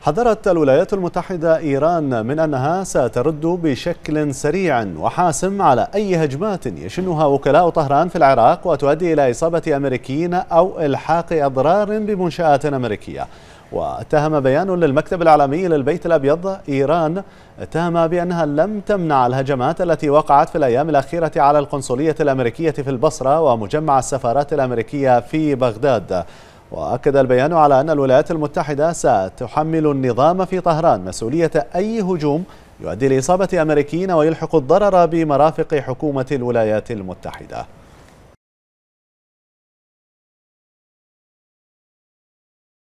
حذرت الولايات المتحدة إيران من أنها سترد بشكل سريع وحاسم على أي هجمات يشنها وكلاء طهران في العراق وتؤدي إلى إصابة أمريكيين أو إلحاق أضرار بمنشآت أمريكية واتهم بيان للمكتب العالمي للبيت الأبيض إيران اتهم بأنها لم تمنع الهجمات التي وقعت في الأيام الأخيرة على القنصلية الأمريكية في البصرة ومجمع السفارات الأمريكية في بغداد وأكد البيان على أن الولايات المتحدة ستحمل النظام في طهران مسؤولية أي هجوم يؤدي لإصابة أمريكيين ويلحق الضرر بمرافق حكومة الولايات المتحدة